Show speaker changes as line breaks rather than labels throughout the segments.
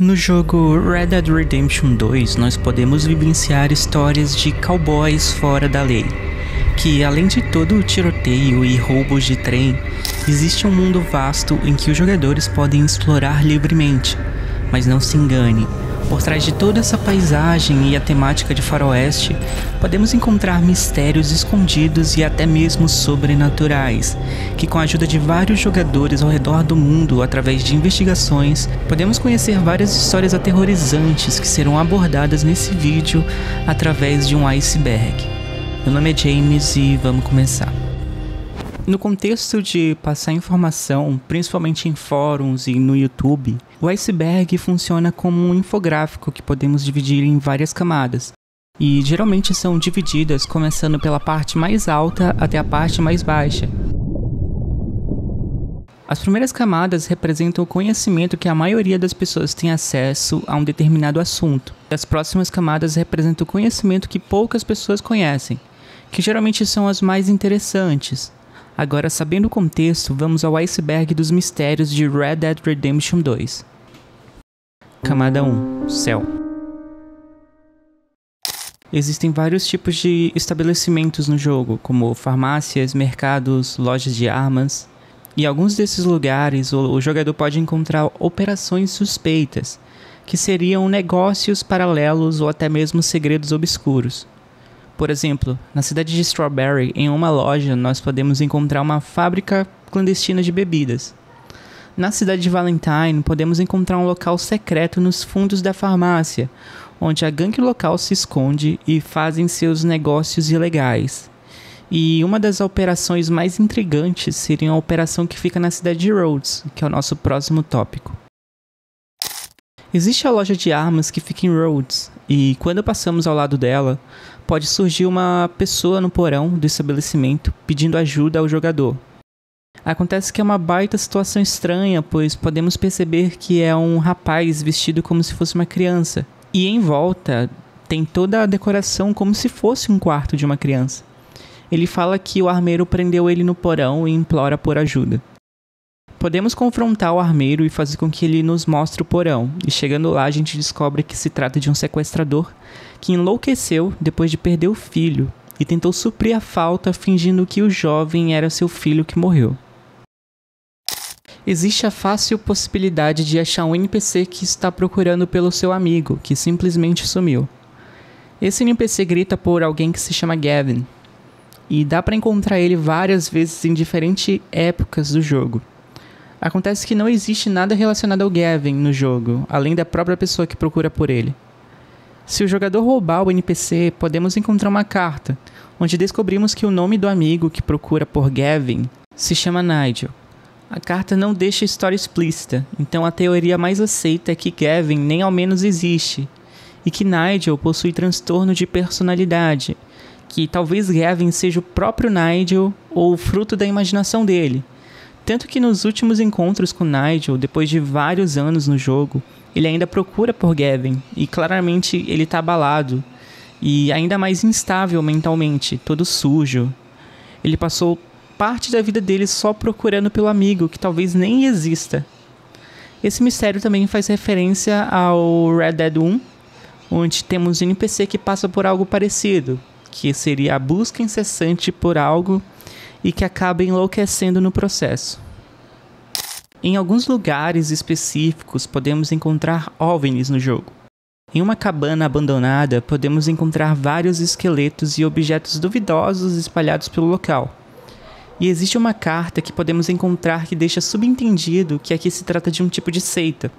No jogo Red Dead Redemption 2, nós podemos vivenciar histórias de cowboys fora da lei, que além de todo o tiroteio e roubos de trem, existe um mundo vasto em que os jogadores podem explorar livremente. Mas não se engane, por trás de toda essa paisagem e a temática de faroeste, podemos encontrar mistérios escondidos e até mesmo sobrenaturais, que com a ajuda de vários jogadores ao redor do mundo, através de investigações, podemos conhecer várias histórias aterrorizantes que serão abordadas nesse vídeo através de um iceberg. Meu nome é James e vamos começar. No contexto de passar informação, principalmente em fóruns e no YouTube, o iceberg funciona como um infográfico que podemos dividir em várias camadas, e geralmente são divididas começando pela parte mais alta até a parte mais baixa. As primeiras camadas representam o conhecimento que a maioria das pessoas tem acesso a um determinado assunto. As próximas camadas representam o conhecimento que poucas pessoas conhecem, que geralmente são as mais interessantes. Agora, sabendo o contexto, vamos ao iceberg dos mistérios de Red Dead Redemption 2. Camada 1 Céu Existem vários tipos de estabelecimentos no jogo, como farmácias, mercados, lojas de armas. Em alguns desses lugares, o jogador pode encontrar operações suspeitas, que seriam negócios paralelos ou até mesmo segredos obscuros. Por exemplo, na cidade de Strawberry, em uma loja, nós podemos encontrar uma fábrica clandestina de bebidas. Na cidade de Valentine, podemos encontrar um local secreto nos fundos da farmácia, onde a gangue local se esconde e fazem seus negócios ilegais. E uma das operações mais intrigantes seria a operação que fica na cidade de Rhodes, que é o nosso próximo tópico. Existe a loja de armas que fica em Rhodes, e quando passamos ao lado dela, pode surgir uma pessoa no porão do estabelecimento pedindo ajuda ao jogador. Acontece que é uma baita situação estranha, pois podemos perceber que é um rapaz vestido como se fosse uma criança. E em volta tem toda a decoração como se fosse um quarto de uma criança. Ele fala que o armeiro prendeu ele no porão e implora por ajuda. Podemos confrontar o armeiro e fazer com que ele nos mostre o porão, e chegando lá a gente descobre que se trata de um sequestrador que enlouqueceu depois de perder o filho e tentou suprir a falta fingindo que o jovem era seu filho que morreu. Existe a fácil possibilidade de achar um NPC que está procurando pelo seu amigo, que simplesmente sumiu. Esse NPC grita por alguém que se chama Gavin, e dá para encontrar ele várias vezes em diferentes épocas do jogo. Acontece que não existe nada relacionado ao Gavin no jogo, além da própria pessoa que procura por ele. Se o jogador roubar o NPC, podemos encontrar uma carta, onde descobrimos que o nome do amigo que procura por Gavin se chama Nigel. A carta não deixa a história explícita, então a teoria mais aceita é que Gavin nem ao menos existe, e que Nigel possui transtorno de personalidade, que talvez Gavin seja o próprio Nigel ou o fruto da imaginação dele tanto que nos últimos encontros com Nigel, depois de vários anos no jogo, ele ainda procura por Gavin e claramente ele está abalado e ainda mais instável mentalmente, todo sujo. Ele passou parte da vida dele só procurando pelo amigo que talvez nem exista. Esse mistério também faz referência ao Red Dead 1, onde temos um NPC que passa por algo parecido, que seria a busca incessante por algo e que acaba enlouquecendo no processo. Em alguns lugares específicos podemos encontrar OVNIs no jogo. Em uma cabana abandonada podemos encontrar vários esqueletos e objetos duvidosos espalhados pelo local. E existe uma carta que podemos encontrar que deixa subentendido que aqui se trata de um tipo de seita.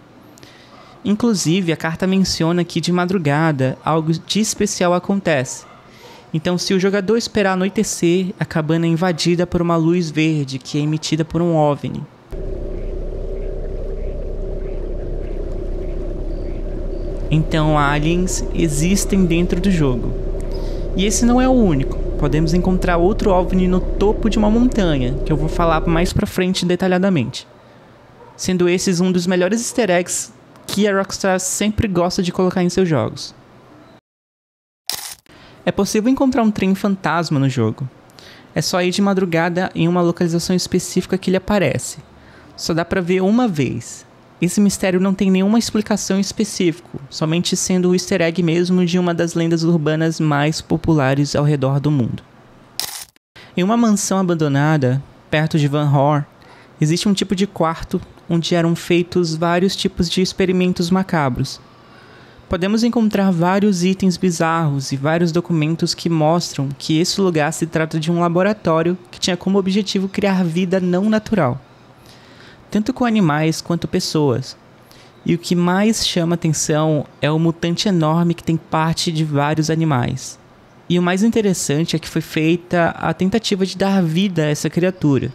Inclusive, a carta menciona que de madrugada algo de especial acontece, então, se o jogador esperar anoitecer, a cabana é invadida por uma luz verde que é emitida por um OVNI. Então, aliens existem dentro do jogo. E esse não é o único. Podemos encontrar outro OVNI no topo de uma montanha, que eu vou falar mais pra frente detalhadamente. Sendo esses um dos melhores easter eggs que a Rockstar sempre gosta de colocar em seus jogos. É possível encontrar um trem fantasma no jogo. É só ir de madrugada em uma localização específica que ele aparece. Só dá para ver uma vez. Esse mistério não tem nenhuma explicação específica, somente sendo o easter egg mesmo de uma das lendas urbanas mais populares ao redor do mundo. Em uma mansão abandonada, perto de Van Horn, existe um tipo de quarto onde eram feitos vários tipos de experimentos macabros, podemos encontrar vários itens bizarros e vários documentos que mostram que esse lugar se trata de um laboratório que tinha como objetivo criar vida não natural, tanto com animais quanto pessoas. E o que mais chama atenção é o mutante enorme que tem parte de vários animais. E o mais interessante é que foi feita a tentativa de dar vida a essa criatura.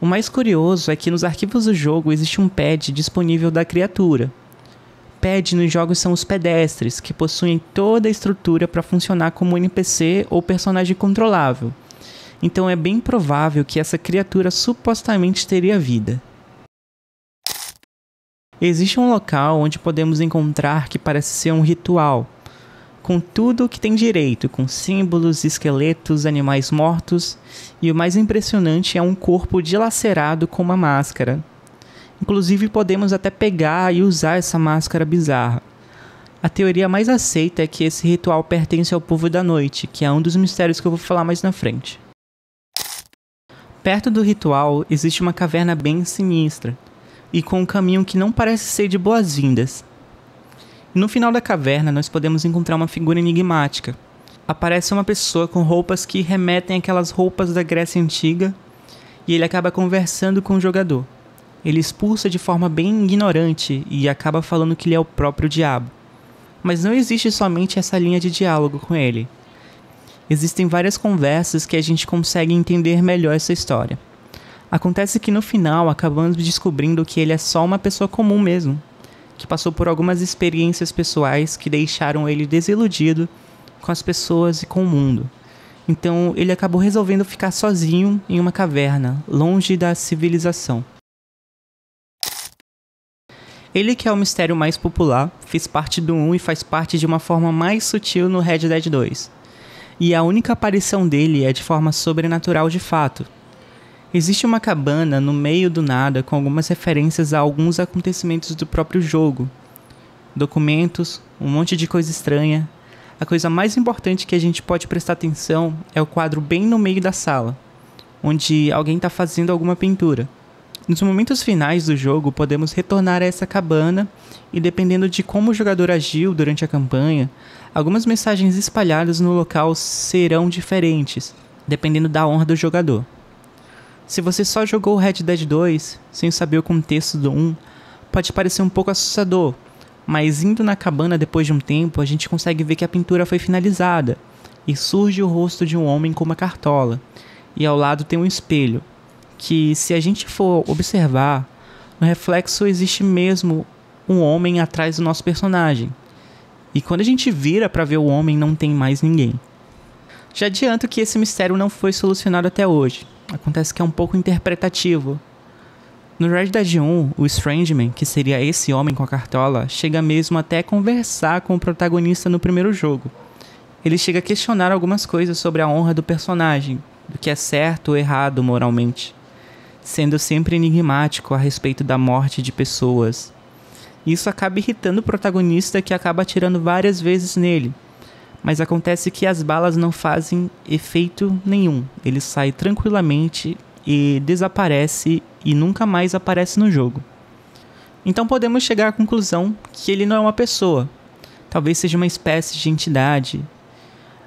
O mais curioso é que nos arquivos do jogo existe um pad disponível da criatura, pede nos jogos são os pedestres, que possuem toda a estrutura para funcionar como um NPC ou personagem controlável. Então é bem provável que essa criatura supostamente teria vida. Existe um local onde podemos encontrar que parece ser um ritual, com tudo o que tem direito, com símbolos, esqueletos, animais mortos, e o mais impressionante é um corpo dilacerado com uma máscara, Inclusive, podemos até pegar e usar essa máscara bizarra. A teoria mais aceita é que esse ritual pertence ao povo da noite, que é um dos mistérios que eu vou falar mais na frente. Perto do ritual existe uma caverna bem sinistra e com um caminho que não parece ser de boas-vindas. No final da caverna, nós podemos encontrar uma figura enigmática. Aparece uma pessoa com roupas que remetem àquelas roupas da Grécia Antiga e ele acaba conversando com o jogador ele expulsa de forma bem ignorante e acaba falando que ele é o próprio diabo. Mas não existe somente essa linha de diálogo com ele. Existem várias conversas que a gente consegue entender melhor essa história. Acontece que no final acabamos descobrindo que ele é só uma pessoa comum mesmo, que passou por algumas experiências pessoais que deixaram ele desiludido com as pessoas e com o mundo. Então ele acabou resolvendo ficar sozinho em uma caverna, longe da civilização. Ele que é o mistério mais popular, fez parte do 1 e faz parte de uma forma mais sutil no Red Dead 2. E a única aparição dele é de forma sobrenatural de fato. Existe uma cabana no meio do nada com algumas referências a alguns acontecimentos do próprio jogo. Documentos, um monte de coisa estranha. A coisa mais importante que a gente pode prestar atenção é o quadro bem no meio da sala, onde alguém está fazendo alguma pintura. Nos momentos finais do jogo, podemos retornar a essa cabana e, dependendo de como o jogador agiu durante a campanha, algumas mensagens espalhadas no local serão diferentes, dependendo da honra do jogador. Se você só jogou Red Dead 2 sem saber o contexto do 1, pode parecer um pouco assustador, mas indo na cabana depois de um tempo, a gente consegue ver que a pintura foi finalizada e surge o rosto de um homem com uma cartola, e ao lado tem um espelho, que se a gente for observar, no reflexo existe mesmo um homem atrás do nosso personagem. E quando a gente vira para ver o homem, não tem mais ninguém. Já adianto que esse mistério não foi solucionado até hoje. Acontece que é um pouco interpretativo. No Red Dead 1, o Strangeman, que seria esse homem com a cartola, chega mesmo até conversar com o protagonista no primeiro jogo. Ele chega a questionar algumas coisas sobre a honra do personagem, do que é certo ou errado moralmente sendo sempre enigmático a respeito da morte de pessoas. Isso acaba irritando o protagonista que acaba atirando várias vezes nele. Mas acontece que as balas não fazem efeito nenhum. Ele sai tranquilamente e desaparece e nunca mais aparece no jogo. Então podemos chegar à conclusão que ele não é uma pessoa. Talvez seja uma espécie de entidade.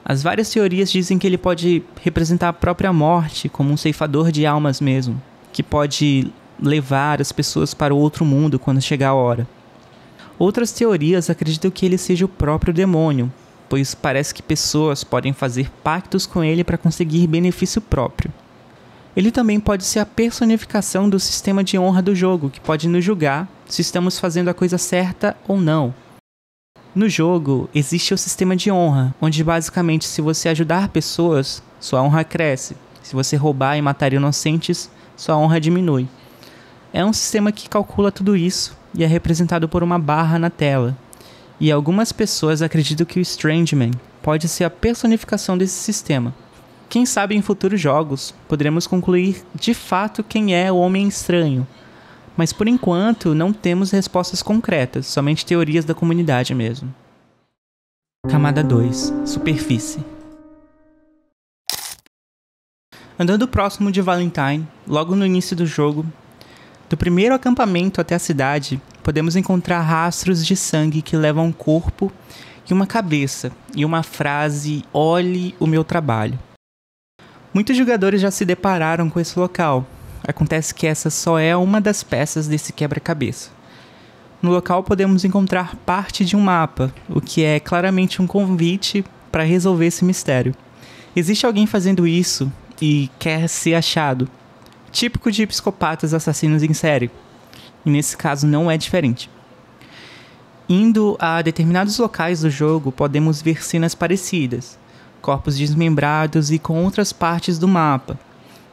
As várias teorias dizem que ele pode representar a própria morte, como um ceifador de almas mesmo que pode levar as pessoas para outro mundo quando chegar a hora. Outras teorias acreditam que ele seja o próprio demônio, pois parece que pessoas podem fazer pactos com ele para conseguir benefício próprio. Ele também pode ser a personificação do sistema de honra do jogo, que pode nos julgar se estamos fazendo a coisa certa ou não. No jogo, existe o sistema de honra, onde basicamente se você ajudar pessoas, sua honra cresce. Se você roubar e matar inocentes, sua honra diminui. É um sistema que calcula tudo isso e é representado por uma barra na tela. E algumas pessoas acreditam que o Strange Man pode ser a personificação desse sistema. Quem sabe em futuros jogos poderemos concluir de fato quem é o Homem Estranho. Mas por enquanto não temos respostas concretas, somente teorias da comunidade mesmo. Camada 2 Superfície Andando próximo de Valentine, logo no início do jogo, do primeiro acampamento até a cidade, podemos encontrar rastros de sangue que levam um corpo e uma cabeça e uma frase: Olhe o meu trabalho. Muitos jogadores já se depararam com esse local. Acontece que essa só é uma das peças desse quebra-cabeça. No local podemos encontrar parte de um mapa, o que é claramente um convite para resolver esse mistério. Existe alguém fazendo isso e quer ser achado. Típico de psicopatas assassinos em série. E nesse caso não é diferente. Indo a determinados locais do jogo, podemos ver cenas parecidas, corpos desmembrados e com outras partes do mapa,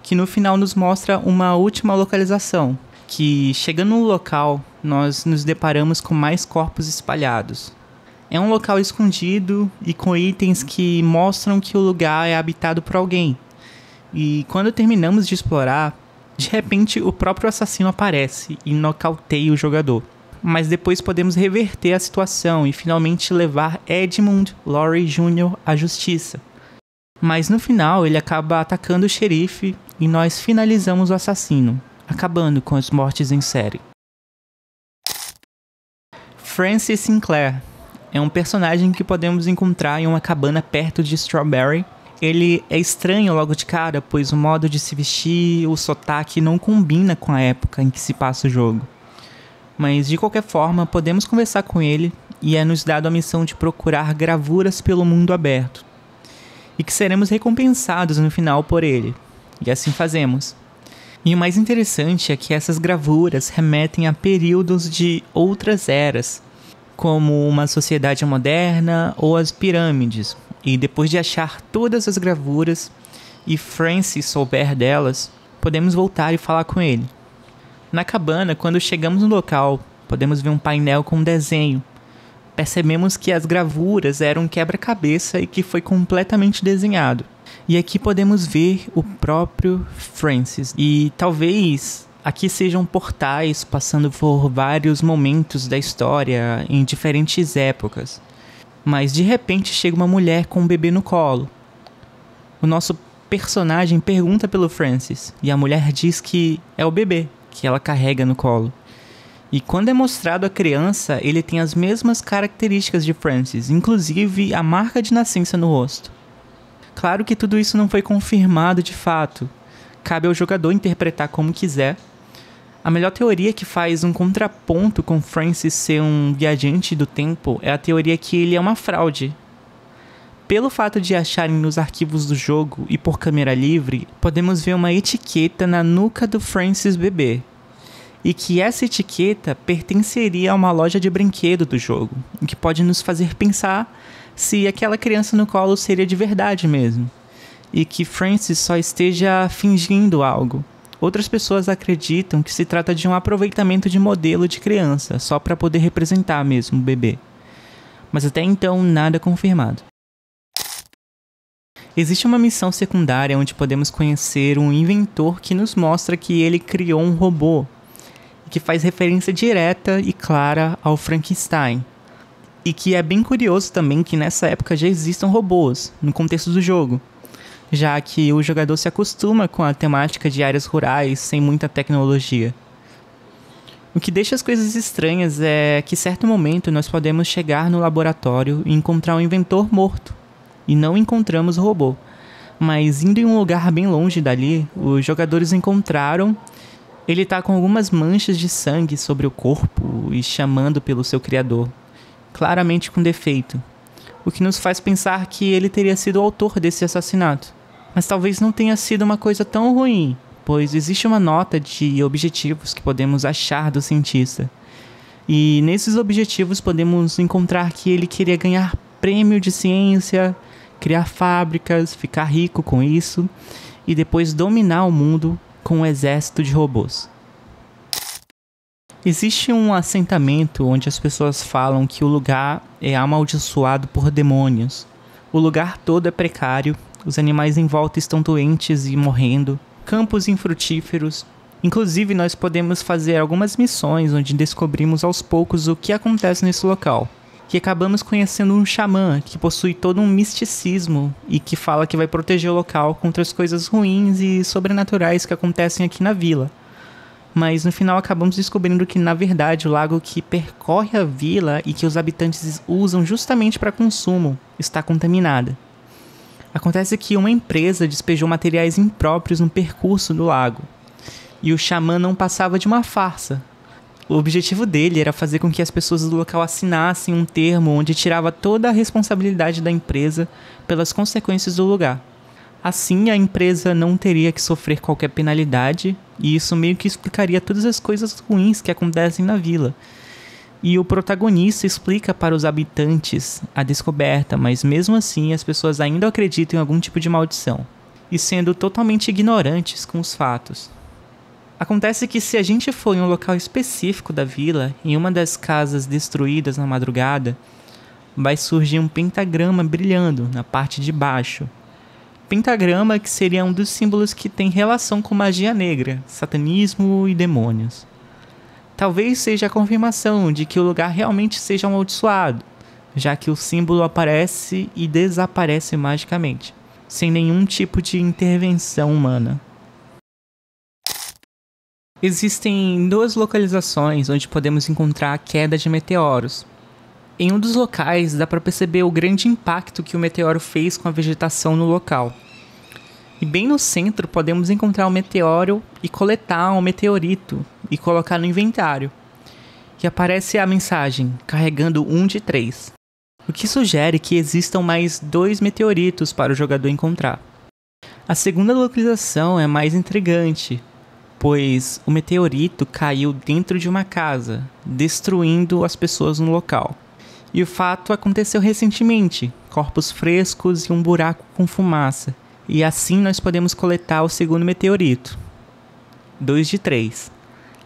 que no final nos mostra uma última localização, que chegando no local, nós nos deparamos com mais corpos espalhados. É um local escondido e com itens que mostram que o lugar é habitado por alguém, e quando terminamos de explorar, de repente o próprio assassino aparece e nocauteia o jogador. Mas depois podemos reverter a situação e finalmente levar Edmund Lorry Jr. à justiça. Mas no final ele acaba atacando o xerife e nós finalizamos o assassino, acabando com as mortes em série. Francis Sinclair é um personagem que podemos encontrar em uma cabana perto de Strawberry ele é estranho logo de cara, pois o modo de se vestir, o sotaque não combina com a época em que se passa o jogo. Mas de qualquer forma, podemos conversar com ele e é nos dado a missão de procurar gravuras pelo mundo aberto. E que seremos recompensados no final por ele. E assim fazemos. E o mais interessante é que essas gravuras remetem a períodos de outras eras, como uma sociedade moderna ou as pirâmides, e depois de achar todas as gravuras e Francis souber delas, podemos voltar e falar com ele. Na cabana, quando chegamos no local, podemos ver um painel com um desenho. Percebemos que as gravuras eram um quebra-cabeça e que foi completamente desenhado. E aqui podemos ver o próprio Francis. E talvez aqui sejam portais passando por vários momentos da história em diferentes épocas mas de repente chega uma mulher com um bebê no colo. O nosso personagem pergunta pelo Francis e a mulher diz que é o bebê que ela carrega no colo. E quando é mostrado a criança, ele tem as mesmas características de Francis, inclusive a marca de nascença no rosto. Claro que tudo isso não foi confirmado de fato. Cabe ao jogador interpretar como quiser, a melhor teoria que faz um contraponto com Francis ser um viajante do tempo é a teoria que ele é uma fraude. Pelo fato de acharem nos arquivos do jogo e por câmera livre, podemos ver uma etiqueta na nuca do Francis bebê. E que essa etiqueta pertenceria a uma loja de brinquedo do jogo, o que pode nos fazer pensar se aquela criança no colo seria de verdade mesmo, e que Francis só esteja fingindo algo. Outras pessoas acreditam que se trata de um aproveitamento de modelo de criança, só para poder representar mesmo o bebê. Mas até então, nada confirmado. Existe uma missão secundária onde podemos conhecer um inventor que nos mostra que ele criou um robô, que faz referência direta e clara ao Frankenstein. E que é bem curioso também que nessa época já existam robôs no contexto do jogo já que o jogador se acostuma com a temática de áreas rurais sem muita tecnologia. O que deixa as coisas estranhas é que, em certo momento, nós podemos chegar no laboratório e encontrar um inventor morto, e não encontramos o robô. Mas indo em um lugar bem longe dali, os jogadores encontraram. Ele está com algumas manchas de sangue sobre o corpo e chamando pelo seu criador, claramente com defeito, o que nos faz pensar que ele teria sido o autor desse assassinato mas talvez não tenha sido uma coisa tão ruim, pois existe uma nota de objetivos que podemos achar do cientista. E nesses objetivos podemos encontrar que ele queria ganhar prêmio de ciência, criar fábricas, ficar rico com isso e depois dominar o mundo com um exército de robôs. Existe um assentamento onde as pessoas falam que o lugar é amaldiçoado por demônios. O lugar todo é precário os animais em volta estão doentes e morrendo, campos infrutíferos. Inclusive, nós podemos fazer algumas missões onde descobrimos aos poucos o que acontece nesse local. Que acabamos conhecendo um xamã que possui todo um misticismo e que fala que vai proteger o local contra as coisas ruins e sobrenaturais que acontecem aqui na vila mas no final acabamos descobrindo que na verdade o lago que percorre a vila e que os habitantes usam justamente para consumo está contaminada. Acontece que uma empresa despejou materiais impróprios no percurso do lago. E o xamã não passava de uma farsa. O objetivo dele era fazer com que as pessoas do local assinassem um termo onde tirava toda a responsabilidade da empresa pelas consequências do lugar. Assim, a empresa não teria que sofrer qualquer penalidade, e isso meio que explicaria todas as coisas ruins que acontecem na vila. E o protagonista explica para os habitantes a descoberta, mas mesmo assim as pessoas ainda acreditam em algum tipo de maldição, e sendo totalmente ignorantes com os fatos. Acontece que se a gente for em um local específico da vila, em uma das casas destruídas na madrugada, vai surgir um pentagrama brilhando na parte de baixo. Pentagrama que seria um dos símbolos que tem relação com magia negra, satanismo e demônios. Talvez seja a confirmação de que o lugar realmente seja amaldiçoado, já que o símbolo aparece e desaparece magicamente, sem nenhum tipo de intervenção humana. Existem duas localizações onde podemos encontrar a queda de meteoros. Em um dos locais dá para perceber o grande impacto que o meteoro fez com a vegetação no local. E bem no centro podemos encontrar o um meteoro e coletar um meteorito e colocar no inventário. E aparece a mensagem, carregando um de três, o que sugere que existam mais dois meteoritos para o jogador encontrar. A segunda localização é mais intrigante, pois o meteorito caiu dentro de uma casa, destruindo as pessoas no local. E o fato aconteceu recentemente: corpos frescos e um buraco com fumaça. E assim nós podemos coletar o segundo meteorito. 2 de 3.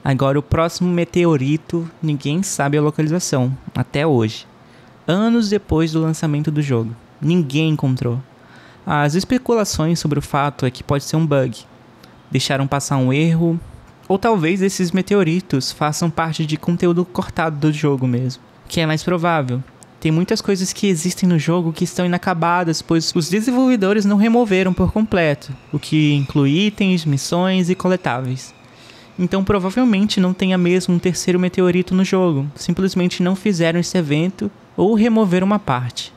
Agora, o próximo meteorito, ninguém sabe a localização, até hoje. Anos depois do lançamento do jogo, ninguém encontrou. As especulações sobre o fato é que pode ser um bug. Deixaram passar um erro, ou talvez esses meteoritos façam parte de conteúdo cortado do jogo mesmo, que é mais provável. Tem muitas coisas que existem no jogo que estão inacabadas, pois os desenvolvedores não removeram por completo, o que inclui itens, missões e coletáveis. Então provavelmente não tenha mesmo um terceiro meteorito no jogo, simplesmente não fizeram esse evento ou removeram uma parte.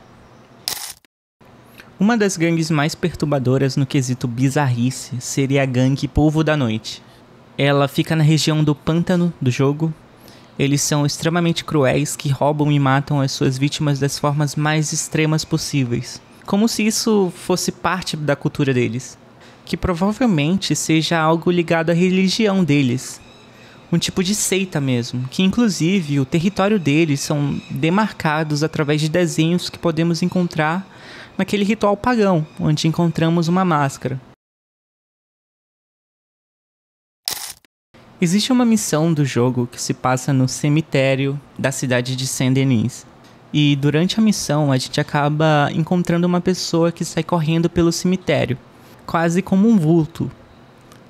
Uma das gangues mais perturbadoras no quesito bizarrice seria a gangue Polvo da Noite. Ela fica na região do pântano do jogo. Eles são extremamente cruéis que roubam e matam as suas vítimas das formas mais extremas possíveis, como se isso fosse parte da cultura deles que provavelmente seja algo ligado à religião deles. Um tipo de seita mesmo, que inclusive o território deles são demarcados através de desenhos que podemos encontrar naquele ritual pagão, onde encontramos uma máscara. Existe uma missão do jogo que se passa no cemitério da cidade de Saint-Denis. E durante a missão, a gente acaba encontrando uma pessoa que sai correndo pelo cemitério quase como um vulto.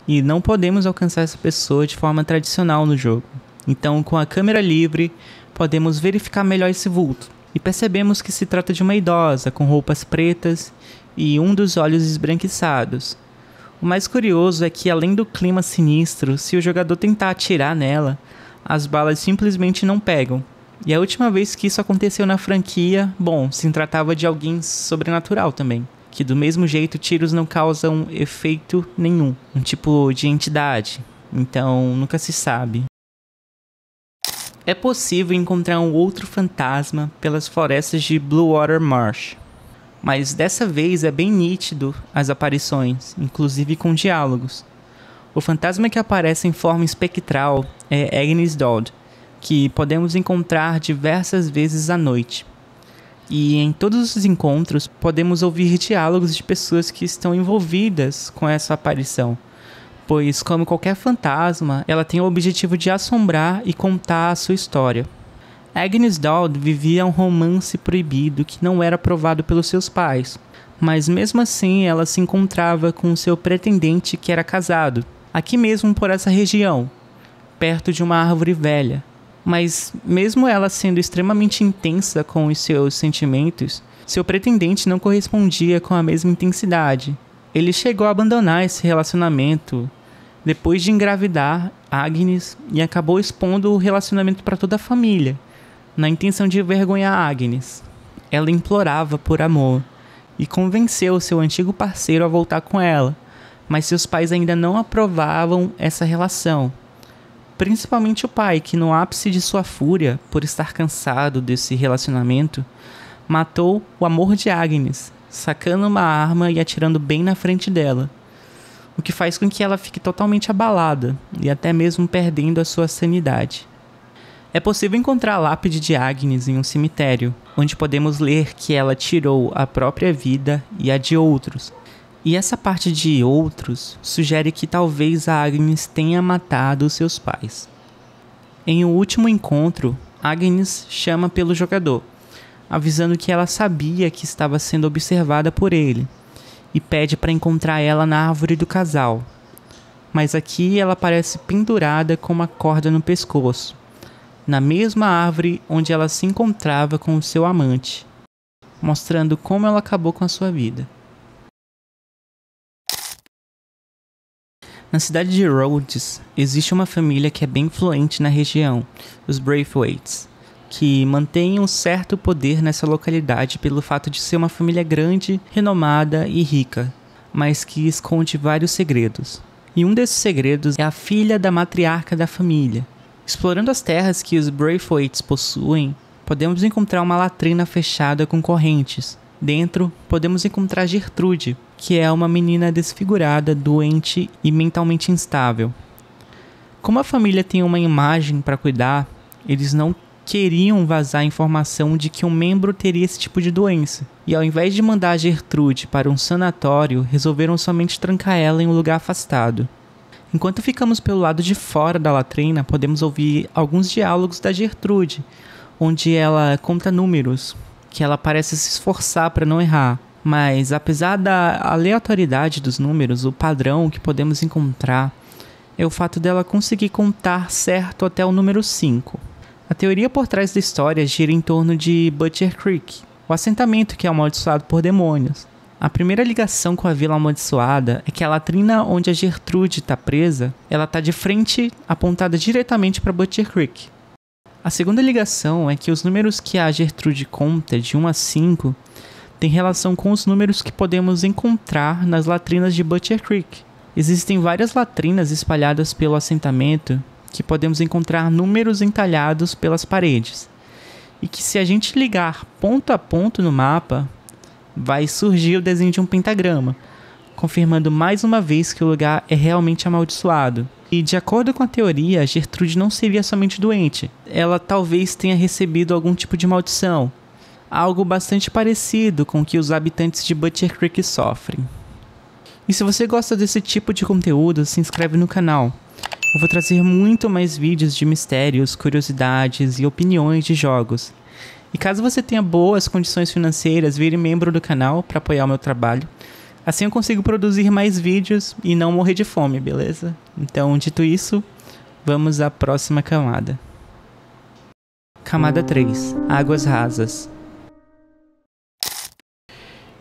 E não podemos alcançar essa pessoa de forma tradicional no jogo. Então, com a câmera livre, podemos verificar melhor esse vulto. E percebemos que se trata de uma idosa com roupas pretas e um dos olhos esbranquiçados. O mais curioso é que, além do clima sinistro, se o jogador tentar atirar nela, as balas simplesmente não pegam. E a última vez que isso aconteceu na franquia, bom, se tratava de alguém sobrenatural também que do mesmo jeito tiros não causam efeito nenhum, um tipo de entidade, então nunca se sabe. É possível encontrar um outro fantasma pelas florestas de Blue Water Marsh, mas dessa vez é bem nítido as aparições, inclusive com diálogos. O fantasma que aparece em forma espectral é Agnes Dodd, que podemos encontrar diversas vezes à noite. E em todos os encontros podemos ouvir diálogos de pessoas que estão envolvidas com essa aparição, pois, como qualquer fantasma, ela tem o objetivo de assombrar e contar a sua história. Agnes Dodd vivia um romance proibido que não era aprovado pelos seus pais, mas mesmo assim ela se encontrava com seu pretendente que era casado, aqui mesmo por essa região, perto de uma árvore velha, mas mesmo ela sendo extremamente intensa com os seus sentimentos, seu pretendente não correspondia com a mesma intensidade. Ele chegou a abandonar esse relacionamento depois de engravidar Agnes e acabou expondo o relacionamento para toda a família, na intenção de envergonhar Agnes. Ela implorava por amor e convenceu seu antigo parceiro a voltar com ela, mas seus pais ainda não aprovavam essa relação. Principalmente o pai, que no ápice de sua fúria, por estar cansado desse relacionamento, matou o amor de Agnes, sacando uma arma e atirando bem na frente dela, o que faz com que ela fique totalmente abalada e até mesmo perdendo a sua sanidade. É possível encontrar a lápide de Agnes em um cemitério, onde podemos ler que ela tirou a própria vida e a de outros, e essa parte de outros sugere que talvez a Agnes tenha matado seus pais. Em o um último encontro, Agnes chama pelo jogador, avisando que ela sabia que estava sendo observada por ele e pede para encontrar ela na árvore do casal. Mas aqui ela parece pendurada com uma corda no pescoço, na mesma árvore onde ela se encontrava com o seu amante, mostrando como ela acabou com a sua vida. Na cidade de Rhodes, existe uma família que é bem influente na região, os Braithwaites, que mantém um certo poder nessa localidade pelo fato de ser uma família grande, renomada e rica, mas que esconde vários segredos. E um desses segredos é a filha da matriarca da família. Explorando as terras que os Braithwaites possuem, podemos encontrar uma latrina fechada com correntes, Dentro, podemos encontrar Gertrude, que é uma menina desfigurada, doente e mentalmente instável. Como a família tem uma imagem para cuidar, eles não queriam vazar a informação de que um membro teria esse tipo de doença. E ao invés de mandar a Gertrude para um sanatório, resolveram somente trancar ela em um lugar afastado. Enquanto ficamos pelo lado de fora da latrina, podemos ouvir alguns diálogos da Gertrude, onde ela conta números, que ela parece se esforçar para não errar. Mas apesar da aleatoriedade dos números, o padrão que podemos encontrar é o fato dela conseguir contar certo até o número 5. A teoria por trás da história gira em torno de Butcher Creek, o assentamento que é amaldiçoado por demônios. A primeira ligação com a vila amaldiçoada é que a latrina onde a Gertrude está presa, ela está de frente, apontada diretamente para Butcher Creek. A segunda ligação é que os números que a Gertrude conta, de 1 a 5, têm relação com os números que podemos encontrar nas latrinas de Butcher Creek. Existem várias latrinas espalhadas pelo assentamento que podemos encontrar números entalhados pelas paredes, e que se a gente ligar ponto a ponto no mapa, vai surgir o desenho de um pentagrama, confirmando mais uma vez que o lugar é realmente amaldiçoado. E de acordo com a teoria, Gertrude não seria somente doente. Ela talvez tenha recebido algum tipo de maldição, algo bastante parecido com o que os habitantes de Butcher Creek sofrem. E se você gosta desse tipo de conteúdo, se inscreve no canal. Eu vou trazer muito mais vídeos de mistérios, curiosidades e opiniões de jogos. E caso você tenha boas condições financeiras, vire membro do canal para apoiar o meu trabalho. Assim eu consigo produzir mais vídeos e não morrer de fome, beleza? Então, dito isso, vamos à próxima camada. Camada 3 Águas Rasas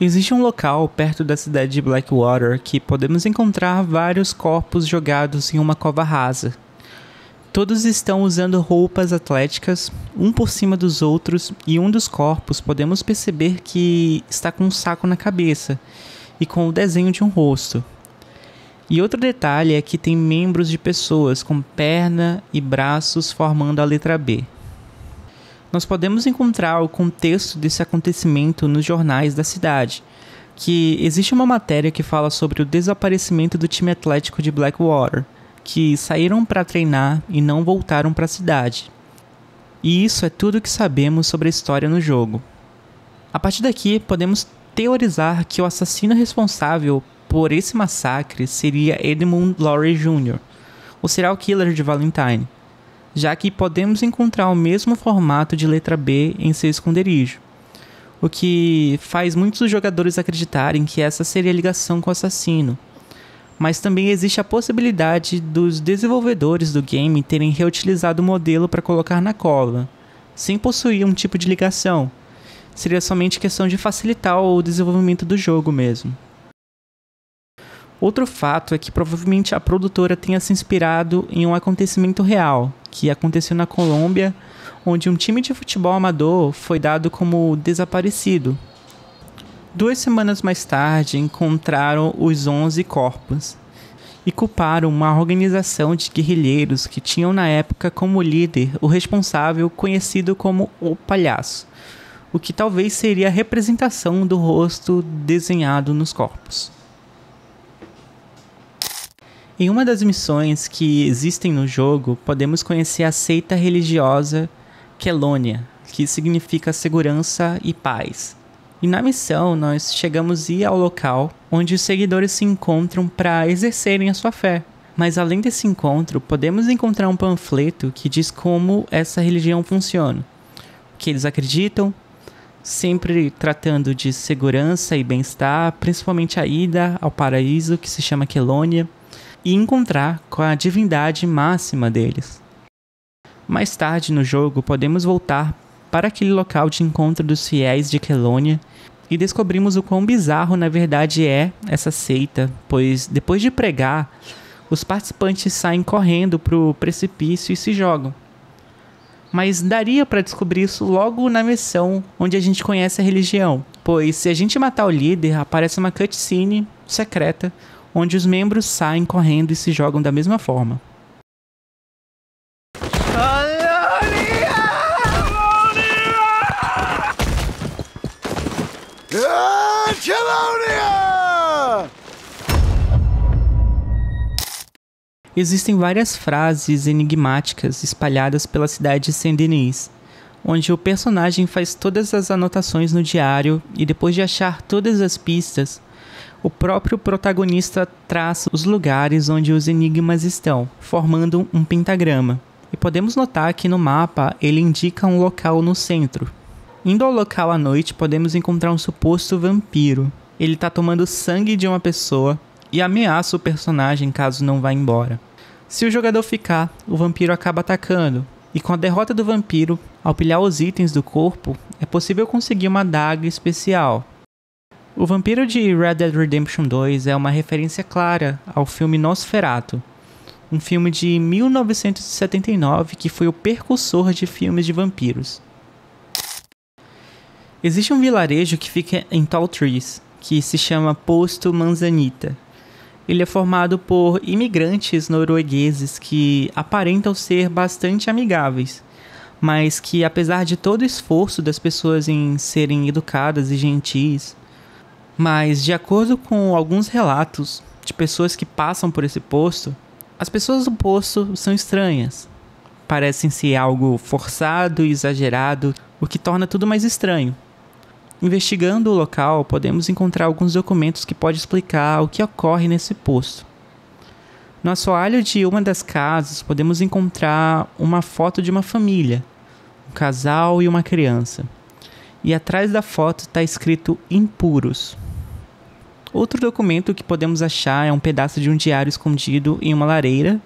Existe um local perto da cidade de Blackwater que podemos encontrar vários corpos jogados em uma cova rasa. Todos estão usando roupas atléticas, um por cima dos outros, e um dos corpos podemos perceber que está com um saco na cabeça, e com o desenho de um rosto. E outro detalhe é que tem membros de pessoas com perna e braços formando a letra B. Nós podemos encontrar o contexto desse acontecimento nos jornais da cidade, que existe uma matéria que fala sobre o desaparecimento do time atlético de Blackwater, que saíram para treinar e não voltaram para a cidade. E isso é tudo o que sabemos sobre a história no jogo. A partir daqui, podemos teorizar que o assassino responsável por esse massacre seria Edmund Lawrence Jr., o serial killer de Valentine, já que podemos encontrar o mesmo formato de letra B em seu esconderijo, o que faz muitos jogadores acreditarem que essa seria a ligação com o assassino. Mas também existe a possibilidade dos desenvolvedores do game terem reutilizado o modelo para colocar na cova, sem possuir um tipo de ligação, Seria somente questão de facilitar o desenvolvimento do jogo mesmo. Outro fato é que provavelmente a produtora tenha se inspirado em um acontecimento real, que aconteceu na Colômbia, onde um time de futebol amador foi dado como desaparecido. Duas semanas mais tarde, encontraram os 11 corpos e culparam uma organização de guerrilheiros que tinham na época como líder o responsável conhecido como o Palhaço, o que talvez seria a representação do rosto desenhado nos corpos. Em uma das missões que existem no jogo, podemos conhecer a seita religiosa Kelônia, que significa segurança e paz. E na missão, nós chegamos a ir ao local onde os seguidores se encontram para exercerem a sua fé. Mas além desse encontro, podemos encontrar um panfleto que diz como essa religião funciona, o que eles acreditam, sempre tratando de segurança e bem-estar, principalmente a ida ao paraíso que se chama Quelônia, e encontrar com a divindade máxima deles. Mais tarde no jogo, podemos voltar para aquele local de encontro dos fiéis de Quelônia e descobrimos o quão bizarro na verdade é essa seita, pois depois de pregar, os participantes saem correndo para o precipício e se jogam mas daria para descobrir isso logo na missão onde a gente conhece a religião. Pois se a gente matar o líder, aparece uma cutscene secreta onde os membros saem correndo e se jogam da mesma forma. Angelonia! Existem várias frases enigmáticas espalhadas pela cidade de Saint-Denis, onde o personagem faz todas as anotações no diário e depois de achar todas as pistas, o próprio protagonista traça os lugares onde os enigmas estão, formando um pentagrama. E podemos notar que no mapa ele indica um local no centro. Indo ao local à noite, podemos encontrar um suposto vampiro. Ele está tomando sangue de uma pessoa e ameaça o personagem caso não vá embora. Se o jogador ficar, o vampiro acaba atacando, e com a derrota do vampiro, ao pilhar os itens do corpo, é possível conseguir uma daga especial. O vampiro de Red Dead Redemption 2 é uma referência clara ao filme Nosferatu, um filme de 1979 que foi o precursor de filmes de vampiros. Existe um vilarejo que fica em Tall Trees, que se chama Posto Manzanita, ele é formado por imigrantes noruegueses que aparentam ser bastante amigáveis, mas que, apesar de todo o esforço das pessoas em serem educadas e gentis, mas de acordo com alguns relatos de pessoas que passam por esse posto, as pessoas do posto são estranhas. Parecem ser algo forçado e exagerado, o que torna tudo mais estranho. Investigando o local, podemos encontrar alguns documentos que podem explicar o que ocorre nesse posto. No assoalho de uma das casas, podemos encontrar uma foto de uma família, um casal e uma criança. E atrás da foto está escrito impuros. Outro documento que podemos achar é um pedaço de um diário escondido em uma lareira.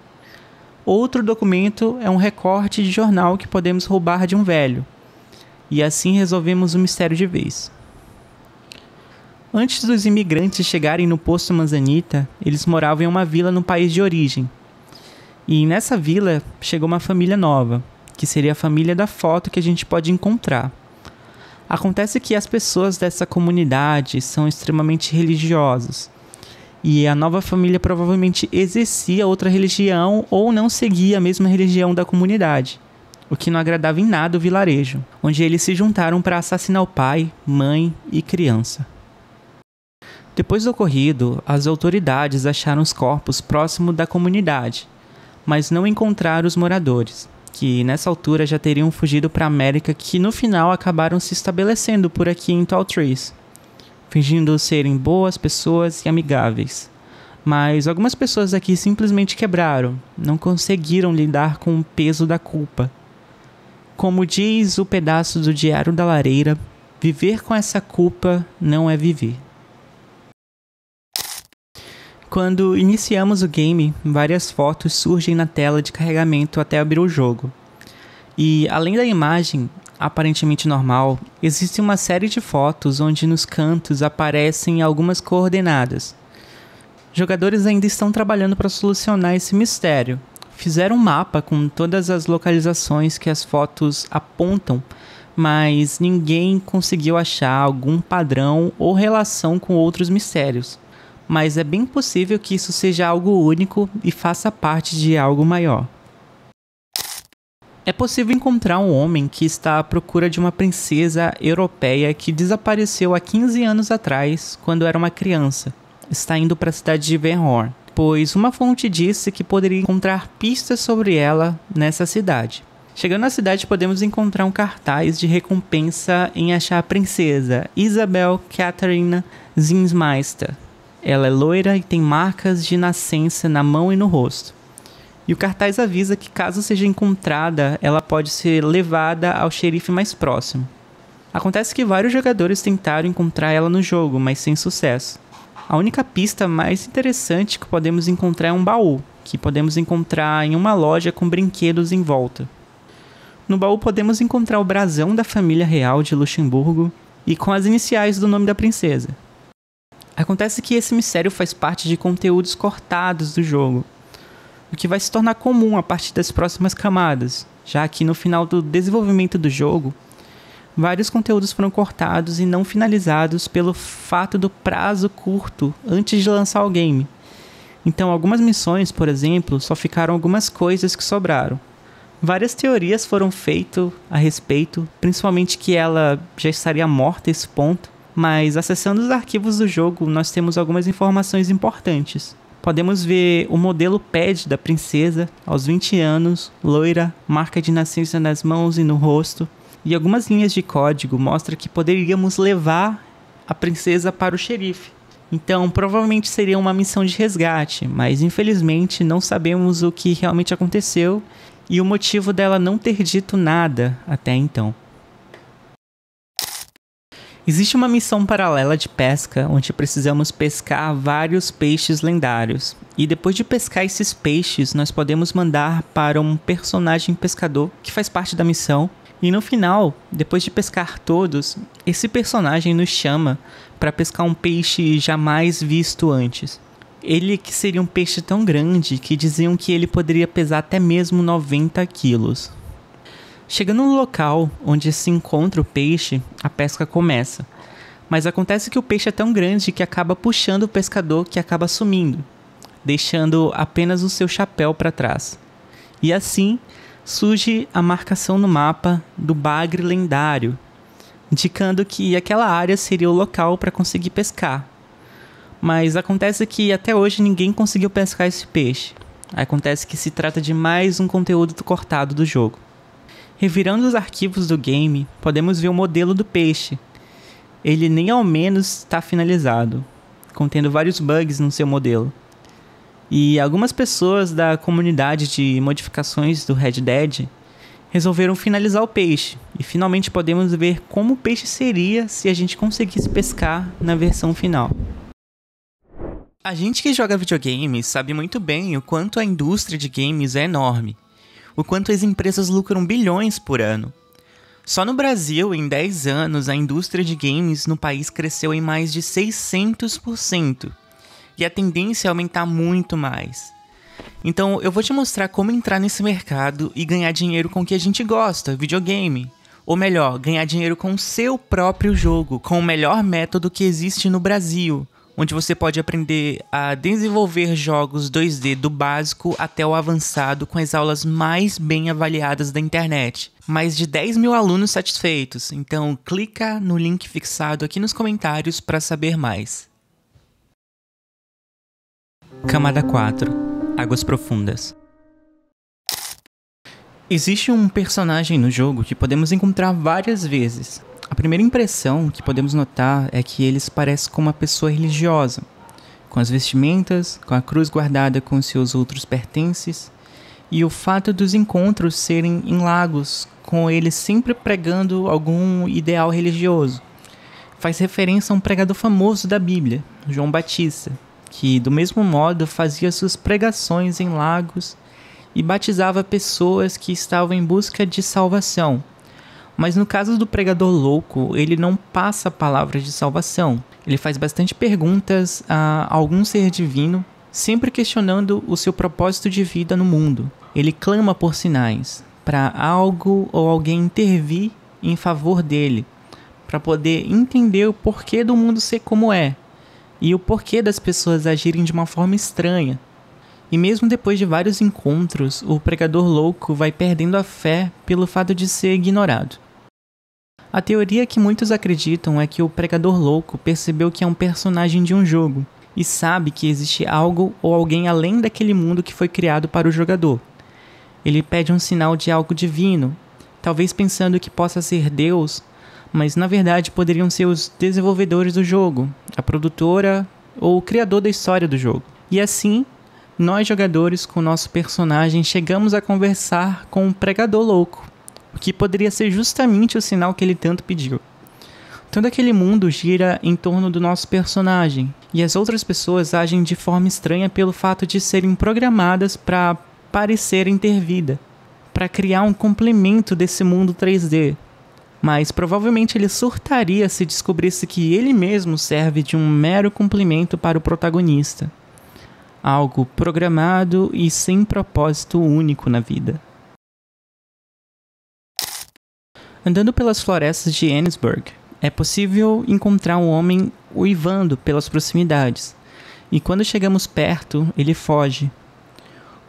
Outro documento é um recorte de jornal que podemos roubar de um velho e assim resolvemos o mistério de vez. Antes dos imigrantes chegarem no posto Manzanita, eles moravam em uma vila no país de origem. E nessa vila chegou uma família nova, que seria a família da foto que a gente pode encontrar. Acontece que as pessoas dessa comunidade são extremamente religiosas. E a nova família provavelmente exercia outra religião ou não seguia a mesma religião da comunidade o que não agradava em nada o vilarejo, onde eles se juntaram para assassinar o pai, mãe e criança. Depois do ocorrido, as autoridades acharam os corpos próximo da comunidade, mas não encontraram os moradores, que nessa altura já teriam fugido para a América, que no final acabaram se estabelecendo por aqui em Tall Trees, fingindo serem boas pessoas e amigáveis. Mas algumas pessoas aqui simplesmente quebraram, não conseguiram lidar com o peso da culpa como diz o pedaço do Diário da Lareira, viver com essa culpa não é viver. Quando iniciamos o game, várias fotos surgem na tela de carregamento até abrir o jogo. E além da imagem, aparentemente normal, existe uma série de fotos onde nos cantos aparecem algumas coordenadas. Jogadores ainda estão trabalhando para solucionar esse mistério, Fizeram um mapa com todas as localizações que as fotos apontam, mas ninguém conseguiu achar algum padrão ou relação com outros mistérios. Mas é bem possível que isso seja algo único e faça parte de algo maior. É possível encontrar um homem que está à procura de uma princesa europeia que desapareceu há 15 anos atrás, quando era uma criança. Está indo para a cidade de Verhorn pois uma fonte disse que poderia encontrar pistas sobre ela nessa cidade. Chegando na cidade, podemos encontrar um cartaz de recompensa em achar a princesa Isabel Catherine Zinsmeister. Ela é loira e tem marcas de nascença na mão e no rosto. E o cartaz avisa que, caso seja encontrada, ela pode ser levada ao xerife mais próximo. Acontece que vários jogadores tentaram encontrar ela no jogo, mas sem sucesso. A única pista mais interessante que podemos encontrar é um baú, que podemos encontrar em uma loja com brinquedos em volta. No baú podemos encontrar o brasão da família real de Luxemburgo e com as iniciais do nome da princesa. Acontece que esse mistério faz parte de conteúdos cortados do jogo, o que vai se tornar comum a partir das próximas camadas, já que no final do desenvolvimento do jogo vários conteúdos foram cortados e não finalizados pelo fato do prazo curto antes de lançar o game. Então, algumas missões, por exemplo, só ficaram algumas coisas que sobraram. Várias teorias foram feitas a respeito, principalmente que ela já estaria morta a esse ponto, mas acessando os arquivos do jogo, nós temos algumas informações importantes. Podemos ver o modelo pad da princesa, aos 20 anos, loira, marca de nascença nas mãos e no rosto, e algumas linhas de código mostram que poderíamos levar a princesa para o xerife. Então, provavelmente seria uma missão de resgate, mas infelizmente não sabemos o que realmente aconteceu e o motivo dela não ter dito nada até então. Existe uma missão paralela de pesca onde precisamos pescar vários peixes lendários. E depois de pescar esses peixes, nós podemos mandar para um personagem pescador que faz parte da missão e no final, depois de pescar todos, esse personagem nos chama para pescar um peixe jamais visto antes. Ele que seria um peixe tão grande que diziam que ele poderia pesar até mesmo 90 quilos. Chegando no local onde se encontra o peixe, a pesca começa. Mas acontece que o peixe é tão grande que acaba puxando o pescador que acaba sumindo, deixando apenas o seu chapéu para trás. E assim surge a marcação no mapa do Bagre Lendário, indicando que aquela área seria o local para conseguir pescar. Mas acontece que até hoje ninguém conseguiu pescar esse peixe. Acontece que se trata de mais um conteúdo cortado do jogo. Revirando os arquivos do game, podemos ver o modelo do peixe. Ele nem ao menos está finalizado, contendo vários bugs no seu modelo. E algumas pessoas da comunidade de modificações do Red Dead resolveram finalizar o peixe. E finalmente podemos ver como o peixe seria se a gente conseguisse pescar na versão final. A gente que joga videogames sabe muito bem o quanto a indústria de games é enorme, o quanto as empresas lucram bilhões por ano. Só no Brasil, em 10 anos, a indústria de games no país cresceu em mais de 600%. E a tendência é aumentar muito mais. Então eu vou te mostrar como entrar nesse mercado e ganhar dinheiro com o que a gente gosta, videogame. Ou melhor, ganhar dinheiro com o seu próprio jogo, com o melhor método que existe no Brasil, onde você pode aprender a desenvolver jogos 2D do básico até o avançado com as aulas mais bem avaliadas da internet. Mais de 10 mil alunos satisfeitos, então clica no link fixado aqui nos comentários para saber mais.
Camada 4
Águas Profundas Existe um personagem no jogo que podemos encontrar várias vezes. A primeira impressão que podemos notar é que eles parecem com uma pessoa religiosa, com as vestimentas, com a cruz guardada com seus outros pertences, e o fato dos encontros serem em lagos, com ele sempre pregando algum ideal religioso. Faz referência a um pregador famoso da Bíblia, João Batista, que, do mesmo modo, fazia suas pregações em lagos e batizava pessoas que estavam em busca de salvação. Mas no caso do pregador louco, ele não passa palavras de salvação. Ele faz bastante perguntas a algum ser divino, sempre questionando o seu propósito de vida no mundo. Ele clama por sinais, para algo ou alguém intervir em favor dele, para poder entender o porquê do mundo ser como é, e o porquê das pessoas agirem de uma forma estranha. E mesmo depois de vários encontros, o pregador louco vai perdendo a fé pelo fato de ser ignorado. A teoria que muitos acreditam é que o pregador louco percebeu que é um personagem de um jogo e sabe que existe algo ou alguém além daquele mundo que foi criado para o jogador. Ele pede um sinal de algo divino, talvez pensando que possa ser Deus mas na verdade poderiam ser os desenvolvedores do jogo, a produtora ou o criador da história do jogo. E assim, nós jogadores com nosso personagem chegamos a conversar com um pregador louco, o que poderia ser justamente o sinal que ele tanto pediu. Todo aquele mundo gira em torno do nosso personagem, e as outras pessoas agem de forma estranha pelo fato de serem programadas para parecerem ter vida, para criar um complemento desse mundo 3D, mas provavelmente ele surtaria se descobrisse que ele mesmo serve de um mero cumprimento para o protagonista. Algo programado e sem propósito único na vida. Andando pelas florestas de Ennisburg, é possível encontrar um homem uivando pelas proximidades, e quando chegamos perto, ele foge,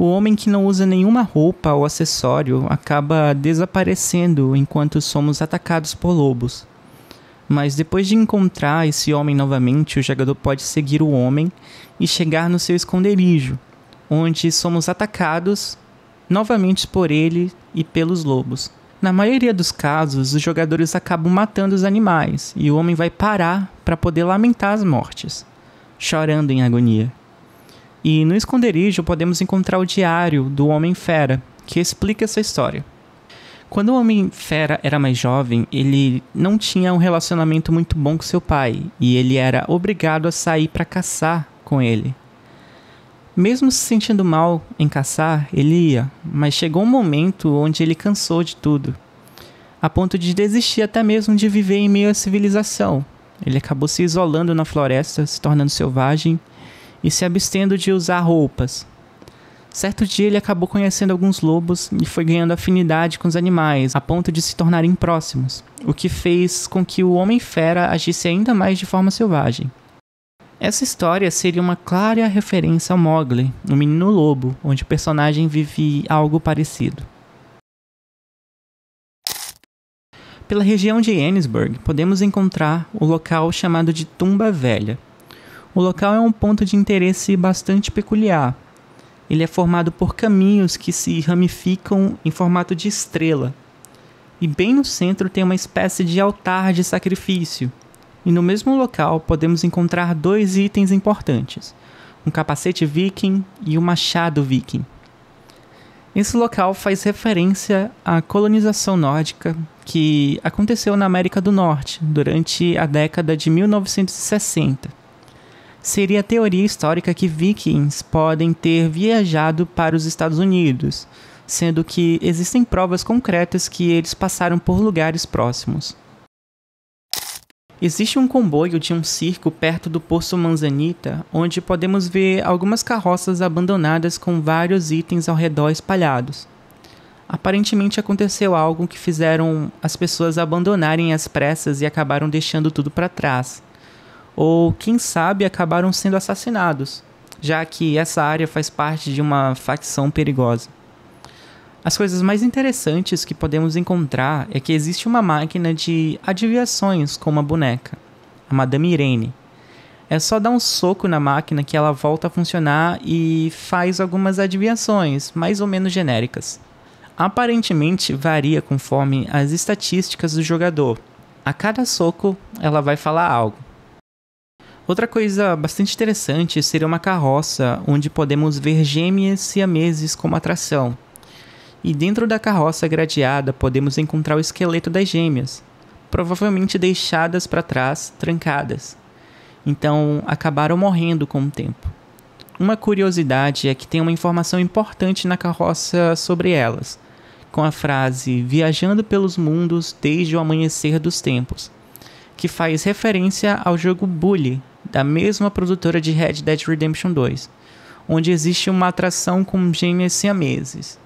o homem que não usa nenhuma roupa ou acessório acaba desaparecendo enquanto somos atacados por lobos. Mas depois de encontrar esse homem novamente, o jogador pode seguir o homem e chegar no seu esconderijo, onde somos atacados novamente por ele e pelos lobos. Na maioria dos casos, os jogadores acabam matando os animais e o homem vai parar para poder lamentar as mortes, chorando em agonia. E no esconderijo podemos encontrar o diário do Homem Fera, que explica essa história. Quando o Homem Fera era mais jovem, ele não tinha um relacionamento muito bom com seu pai e ele era obrigado a sair para caçar com ele. Mesmo se sentindo mal em caçar, ele ia, mas chegou um momento onde ele cansou de tudo, a ponto de desistir até mesmo de viver em meio à civilização. Ele acabou se isolando na floresta, se tornando selvagem e se abstendo de usar roupas. Certo dia ele acabou conhecendo alguns lobos e foi ganhando afinidade com os animais, a ponto de se tornarem próximos, o que fez com que o Homem-Fera agisse ainda mais de forma selvagem. Essa história seria uma clara referência ao Mowgli, o Menino Lobo, onde o personagem vive algo parecido. Pela região de Ennisburg, podemos encontrar o local chamado de Tumba Velha, o local é um ponto de interesse bastante peculiar. Ele é formado por caminhos que se ramificam em formato de estrela. E bem no centro tem uma espécie de altar de sacrifício. E no mesmo local podemos encontrar dois itens importantes: um capacete viking e um machado viking. Esse local faz referência à colonização nórdica que aconteceu na América do Norte durante a década de 1960 seria a teoria histórica que vikings podem ter viajado para os Estados Unidos, sendo que existem provas concretas que eles passaram por lugares próximos. Existe um comboio de um circo perto do Poço Manzanita, onde podemos ver algumas carroças abandonadas com vários itens ao redor espalhados. Aparentemente aconteceu algo que fizeram as pessoas abandonarem as pressas e acabaram deixando tudo para trás ou, quem sabe, acabaram sendo assassinados, já que essa área faz parte de uma facção perigosa. As coisas mais interessantes que podemos encontrar é que existe uma máquina de adivinhações com uma boneca, a Madame Irene. É só dar um soco na máquina que ela volta a funcionar e faz algumas adivinhações, mais ou menos genéricas. Aparentemente varia conforme as estatísticas do jogador. A cada soco, ela vai falar algo. Outra coisa bastante interessante seria uma carroça onde podemos ver gêmeas siameses como atração. E dentro da carroça gradeada podemos encontrar o esqueleto das gêmeas, provavelmente deixadas para trás, trancadas. Então acabaram morrendo com o tempo. Uma curiosidade é que tem uma informação importante na carroça sobre elas, com a frase viajando pelos mundos desde o amanhecer dos tempos, que faz referência ao jogo Bully da mesma produtora de Red Dead Redemption 2, onde existe uma atração com gêmeas siameses.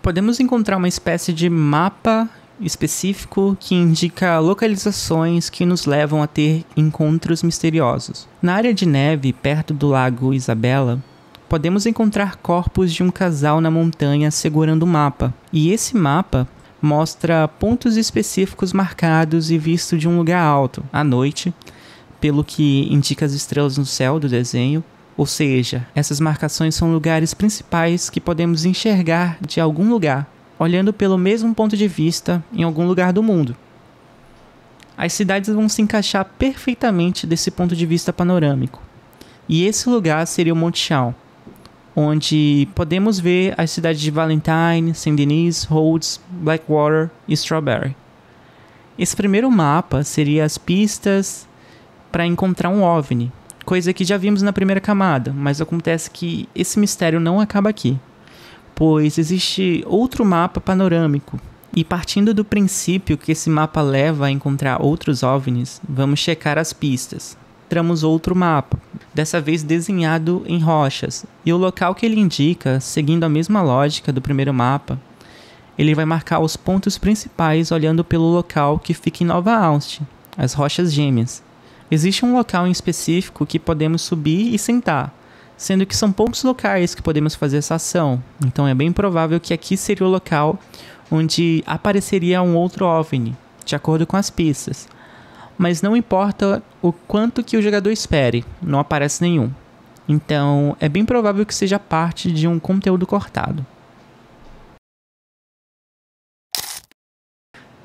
Podemos encontrar uma espécie de mapa específico que indica localizações que nos levam a ter encontros misteriosos. Na área de neve, perto do lago Isabela, podemos encontrar corpos de um casal na montanha segurando o um mapa. E esse mapa mostra pontos específicos marcados e visto de um lugar alto, à noite, pelo que indica as estrelas no céu do desenho. Ou seja, essas marcações são lugares principais que podemos enxergar de algum lugar, olhando pelo mesmo ponto de vista em algum lugar do mundo. As cidades vão se encaixar perfeitamente desse ponto de vista panorâmico. E esse lugar seria o Monte Chão, onde podemos ver as cidades de Valentine, Saint Denis, Rhodes, Blackwater e Strawberry. Esse primeiro mapa seria as pistas para encontrar um OVNI, coisa que já vimos na primeira camada, mas acontece que esse mistério não acaba aqui, pois existe outro mapa panorâmico. E partindo do princípio que esse mapa leva a encontrar outros OVNIs, vamos checar as pistas. Tramos outro mapa, dessa vez desenhado em rochas, e o local que ele indica, seguindo a mesma lógica do primeiro mapa, ele vai marcar os pontos principais olhando pelo local que fica em Nova Austin, as Rochas Gêmeas. Existe um local em específico que podemos subir e sentar, sendo que são poucos locais que podemos fazer essa ação, então é bem provável que aqui seria o local onde apareceria um outro OVNI, de acordo com as pistas mas não importa o quanto que o jogador espere, não aparece nenhum. Então, é bem provável que seja parte de um conteúdo cortado.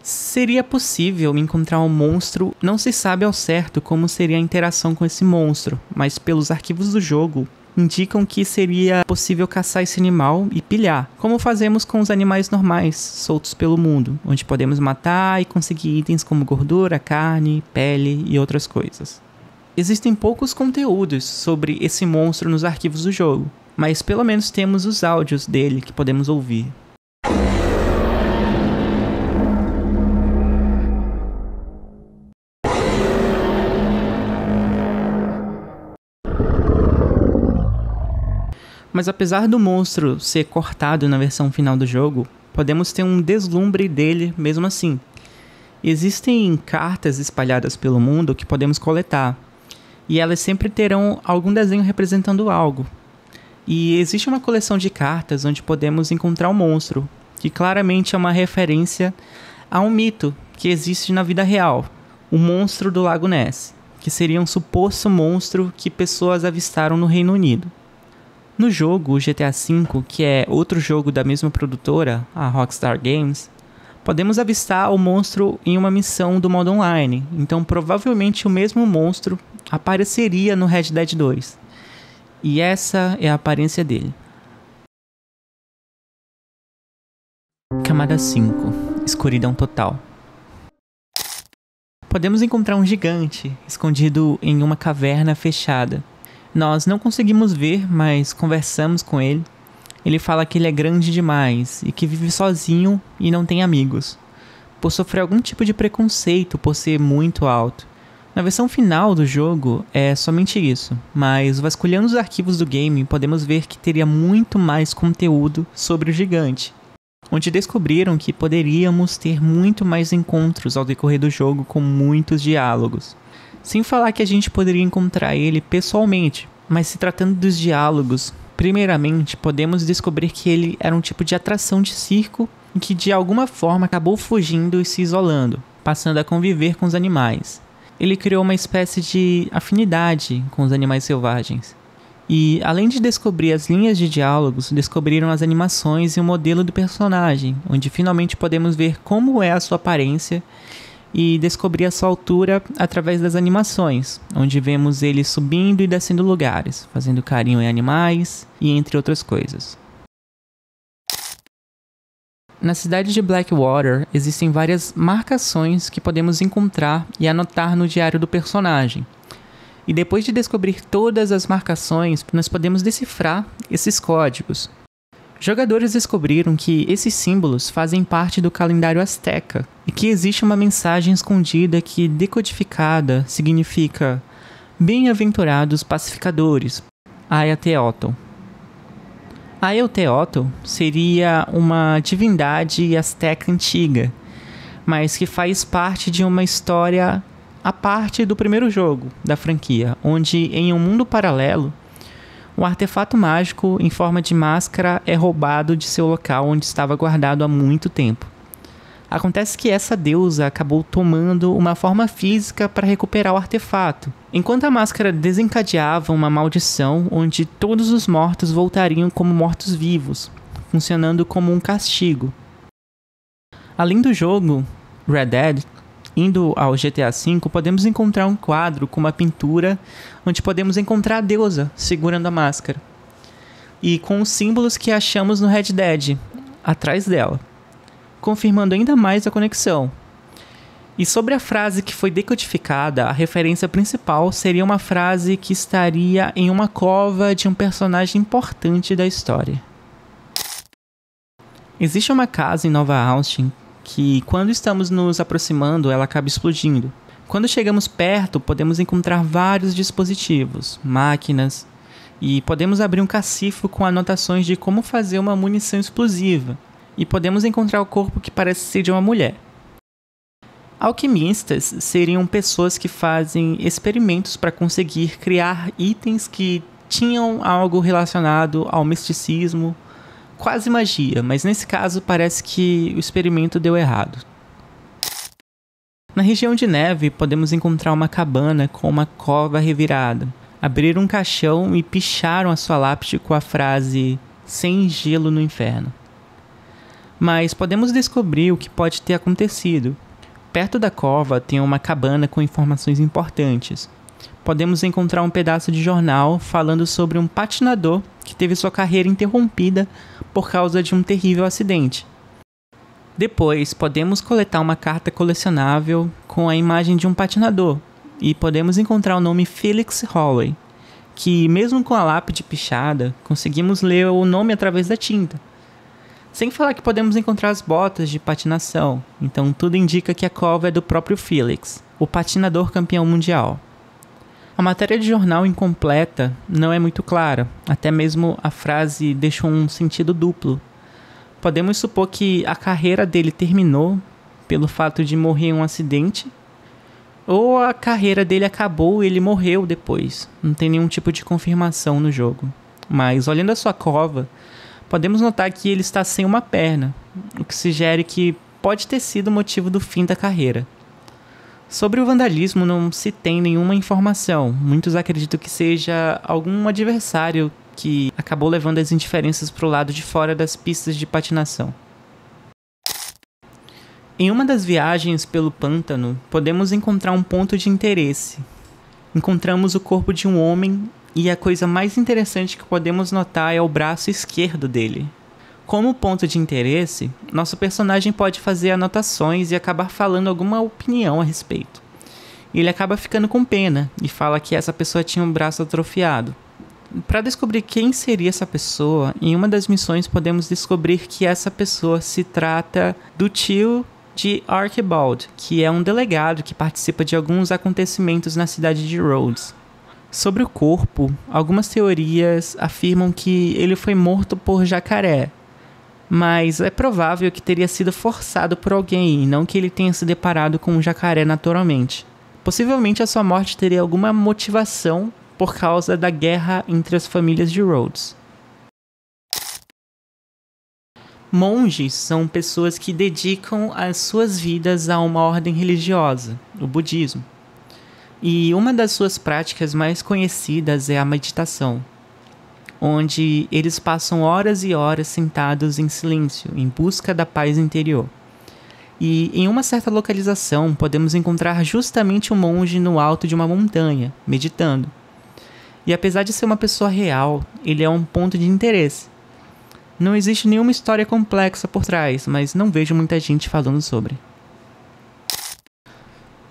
Seria possível encontrar um monstro, não se sabe ao certo como seria a interação com esse monstro, mas pelos arquivos do jogo, indicam que seria possível caçar esse animal e pilhar, como fazemos com os animais normais soltos pelo mundo, onde podemos matar e conseguir itens como gordura, carne, pele e outras coisas. Existem poucos conteúdos sobre esse monstro nos arquivos do jogo, mas pelo menos temos os áudios dele que podemos ouvir. Mas apesar do monstro ser cortado na versão final do jogo, podemos ter um deslumbre dele mesmo assim. Existem cartas espalhadas pelo mundo que podemos coletar, e elas sempre terão algum desenho representando algo. E existe uma coleção de cartas onde podemos encontrar o um monstro, que claramente é uma referência a um mito que existe na vida real, o monstro do Lago Ness, que seria um suposto monstro que pessoas avistaram no Reino Unido. No jogo GTA V, que é outro jogo da mesma produtora, a Rockstar Games, podemos avistar o monstro em uma missão do modo online, então provavelmente o mesmo monstro apareceria no Red Dead 2. E essa é a aparência dele. Camada 5 Escuridão total. Podemos encontrar um gigante escondido em uma caverna fechada. Nós não conseguimos ver, mas conversamos com ele. Ele fala que ele é grande demais e que vive sozinho e não tem amigos, por sofrer algum tipo de preconceito por ser muito alto. Na versão final do jogo é somente isso, mas vasculhando os arquivos do game podemos ver que teria muito mais conteúdo sobre o gigante, onde descobriram que poderíamos ter muito mais encontros ao decorrer do jogo com muitos diálogos. Sem falar que a gente poderia encontrar ele pessoalmente, mas se tratando dos diálogos, primeiramente podemos descobrir que ele era um tipo de atração de circo e que de alguma forma acabou fugindo e se isolando, passando a conviver com os animais. Ele criou uma espécie de afinidade com os animais selvagens. E, além de descobrir as linhas de diálogos, descobriram as animações e o modelo do personagem, onde finalmente podemos ver como é a sua aparência e a sua altura através das animações, onde vemos ele subindo e descendo lugares, fazendo carinho em animais e entre outras coisas. Na cidade de Blackwater existem várias marcações que podemos encontrar e anotar no diário do personagem. E depois de descobrir todas as marcações, nós podemos decifrar esses códigos, Jogadores descobriram que esses símbolos fazem parte do calendário azteca e que existe uma mensagem escondida que, decodificada, significa Bem-aventurados pacificadores, Ayateotl. Ayateotl seria uma divindade azteca antiga, mas que faz parte de uma história a parte do primeiro jogo da franquia, onde em um mundo paralelo um artefato mágico em forma de máscara é roubado de seu local onde estava guardado há muito tempo. Acontece que essa deusa acabou tomando uma forma física para recuperar o artefato, enquanto a máscara desencadeava uma maldição onde todos os mortos voltariam como mortos-vivos, funcionando como um castigo. Além do jogo, Red Dead indo ao GTA V, podemos encontrar um quadro com uma pintura onde podemos encontrar a deusa segurando a máscara. E com os símbolos que achamos no Red Dead, atrás dela, confirmando ainda mais a conexão. E sobre a frase que foi decodificada, a referência principal seria uma frase que estaria em uma cova de um personagem importante da história. Existe uma casa em Nova Austin que quando estamos nos aproximando, ela acaba explodindo. Quando chegamos perto, podemos encontrar vários dispositivos, máquinas, e podemos abrir um cacifo com anotações de como fazer uma munição explosiva, e podemos encontrar o corpo que parece ser de uma mulher. Alquimistas seriam pessoas que fazem experimentos para conseguir criar itens que tinham algo relacionado ao misticismo quase magia, mas nesse caso parece que o experimento deu errado. Na região de neve, podemos encontrar uma cabana com uma cova revirada. Abriram um caixão e picharam a sua lápide com a frase sem gelo no inferno. Mas podemos descobrir o que pode ter acontecido. Perto da cova tem uma cabana com informações importantes, podemos encontrar um pedaço de jornal falando sobre um patinador que teve sua carreira interrompida por causa de um terrível acidente. Depois, podemos coletar uma carta colecionável com a imagem de um patinador e podemos encontrar o nome Felix Holloway, que, mesmo com a lápide pichada, conseguimos ler o nome através da tinta. Sem falar que podemos encontrar as botas de patinação, então tudo indica que a cova é do próprio Felix, o patinador campeão mundial. A matéria de jornal incompleta não é muito clara, até mesmo a frase deixa um sentido duplo. Podemos supor que a carreira dele terminou pelo fato de morrer em um acidente, ou a carreira dele acabou e ele morreu depois. Não tem nenhum tipo de confirmação no jogo. Mas olhando a sua cova, podemos notar que ele está sem uma perna, o que sugere que pode ter sido o motivo do fim da carreira. Sobre o vandalismo não se tem nenhuma informação. Muitos acreditam que seja algum adversário que acabou levando as indiferenças para o lado de fora das pistas de patinação. Em uma das viagens pelo pântano, podemos encontrar um ponto de interesse. Encontramos o corpo de um homem e a coisa mais interessante que podemos notar é o braço esquerdo dele. Como ponto de interesse, nosso personagem pode fazer anotações e acabar falando alguma opinião a respeito. Ele acaba ficando com pena e fala que essa pessoa tinha um braço atrofiado. Para descobrir quem seria essa pessoa, em uma das missões podemos descobrir que essa pessoa se trata do tio de Archibald, que é um delegado que participa de alguns acontecimentos na cidade de Rhodes. Sobre o corpo, algumas teorias afirmam que ele foi morto por jacaré, mas é provável que teria sido forçado por alguém e não que ele tenha se deparado com um jacaré naturalmente. Possivelmente a sua morte teria alguma motivação por causa da guerra entre as famílias de Rhodes. Monges são pessoas que dedicam as suas vidas a uma ordem religiosa, o budismo. E uma das suas práticas mais conhecidas é a meditação onde eles passam horas e horas sentados em silêncio, em busca da paz interior. E em uma certa localização podemos encontrar justamente um monge no alto de uma montanha, meditando. E apesar de ser uma pessoa real, ele é um ponto de interesse. Não existe nenhuma história complexa por trás, mas não vejo muita gente falando sobre.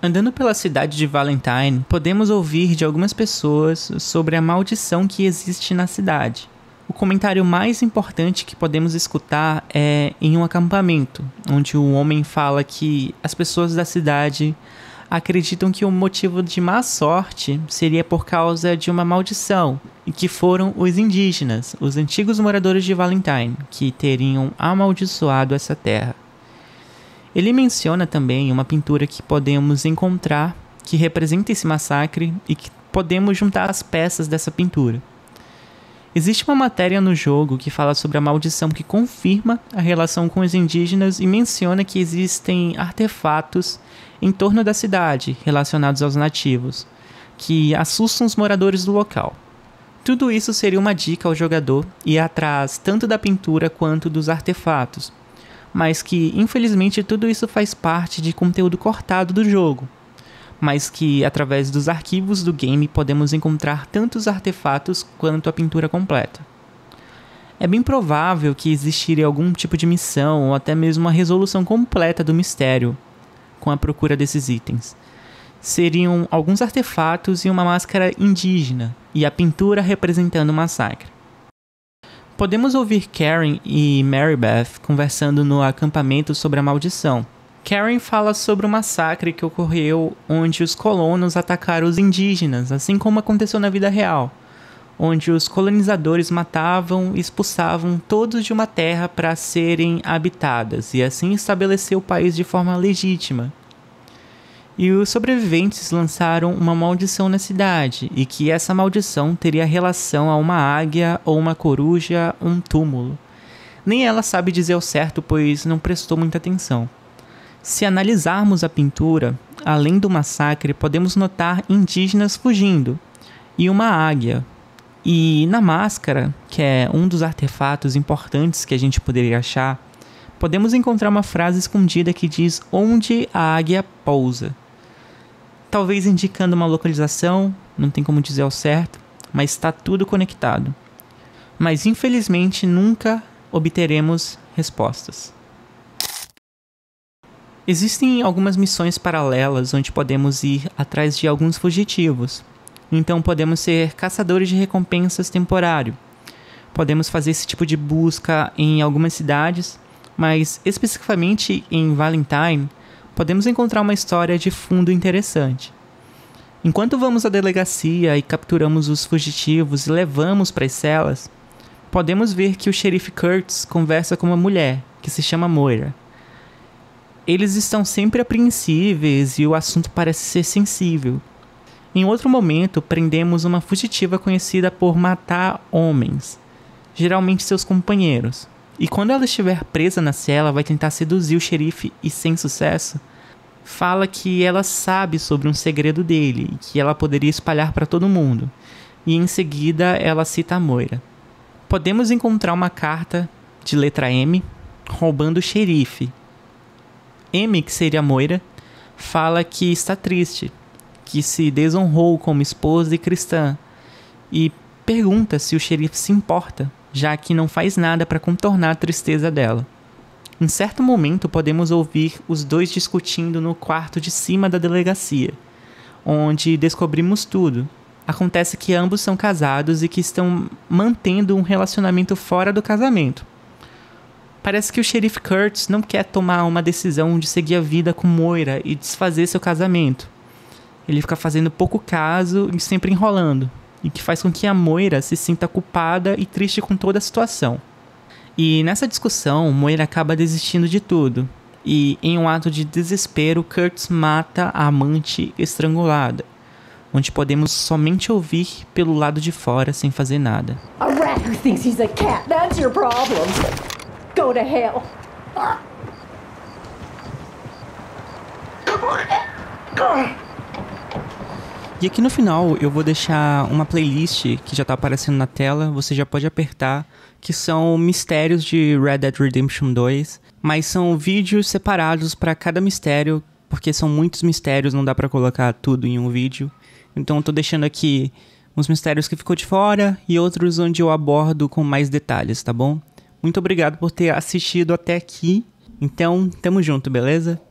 Andando pela cidade de Valentine, podemos ouvir de algumas pessoas sobre a maldição que existe na cidade. O comentário mais importante que podemos escutar é em um acampamento, onde o um homem fala que as pessoas da cidade acreditam que o motivo de má sorte seria por causa de uma maldição, e que foram os indígenas, os antigos moradores de Valentine, que teriam amaldiçoado essa terra. Ele menciona também uma pintura que podemos encontrar que representa esse massacre e que podemos juntar as peças dessa pintura. Existe uma matéria no jogo que fala sobre a maldição que confirma a relação com os indígenas e menciona que existem artefatos em torno da cidade relacionados aos nativos, que assustam os moradores do local. Tudo isso seria uma dica ao jogador e atrás tanto da pintura quanto dos artefatos, mas que infelizmente tudo isso faz parte de conteúdo cortado do jogo. Mas que através dos arquivos do game podemos encontrar tantos artefatos quanto a pintura completa. É bem provável que existiria algum tipo de missão ou até mesmo uma resolução completa do mistério com a procura desses itens. Seriam alguns artefatos e uma máscara indígena, e a pintura representando o massacre. Podemos ouvir Karen e Mary Beth conversando no acampamento sobre a maldição. Karen fala sobre o massacre que ocorreu onde os colonos atacaram os indígenas, assim como aconteceu na vida real, onde os colonizadores matavam e expulsavam todos de uma terra para serem habitadas e assim estabelecer o país de forma legítima e os sobreviventes lançaram uma maldição na cidade, e que essa maldição teria relação a uma águia ou uma coruja, um túmulo. Nem ela sabe dizer ao certo, pois não prestou muita atenção. Se analisarmos a pintura, além do massacre, podemos notar indígenas fugindo e uma águia. E na máscara, que é um dos artefatos importantes que a gente poderia achar, podemos encontrar uma frase escondida que diz onde a águia pousa talvez indicando uma localização, não tem como dizer ao certo, mas está tudo conectado. Mas infelizmente nunca obteremos respostas. Existem algumas missões paralelas onde podemos ir atrás de alguns fugitivos. Então podemos ser caçadores de recompensas temporário. Podemos fazer esse tipo de busca em algumas cidades, mas especificamente em Valentine podemos encontrar uma história de fundo interessante. Enquanto vamos à delegacia e capturamos os fugitivos e levamos para as celas, podemos ver que o xerife Kurtz conversa com uma mulher, que se chama Moira. Eles estão sempre apreensíveis e o assunto parece ser sensível. Em outro momento, prendemos uma fugitiva conhecida por matar homens, geralmente seus companheiros. E quando ela estiver presa na cela, vai tentar seduzir o xerife e, sem sucesso, fala que ela sabe sobre um segredo dele e que ela poderia espalhar para todo mundo. E em seguida ela cita a Moira. Podemos encontrar uma carta de letra M roubando o xerife. M, que seria Moira, fala que está triste, que se desonrou como esposa e cristã, e pergunta se o xerife se importa já que não faz nada para contornar a tristeza dela. Em certo momento, podemos ouvir os dois discutindo no quarto de cima da delegacia, onde descobrimos tudo. Acontece que ambos são casados e que estão mantendo um relacionamento fora do casamento. Parece que o xerife Kurtz não quer tomar uma decisão de seguir a vida com Moira e desfazer seu casamento. Ele fica fazendo pouco caso e sempre enrolando e que faz com que a Moira se sinta culpada e triste com toda a situação. E nessa discussão, Moira acaba desistindo de tudo, e em um ato de desespero, Kurtz mata a amante estrangulada, onde podemos somente ouvir pelo lado de fora sem fazer nada. Go e aqui no final eu vou deixar uma playlist que já está aparecendo na tela, você já pode apertar, que são mistérios de Red Dead Redemption 2, mas são vídeos separados para cada mistério, porque são muitos mistérios, não dá para colocar tudo em um vídeo. Então estou deixando aqui uns mistérios que ficou de fora e outros onde eu abordo com mais detalhes, tá bom? Muito obrigado por ter assistido até aqui. Então, tamo junto, beleza?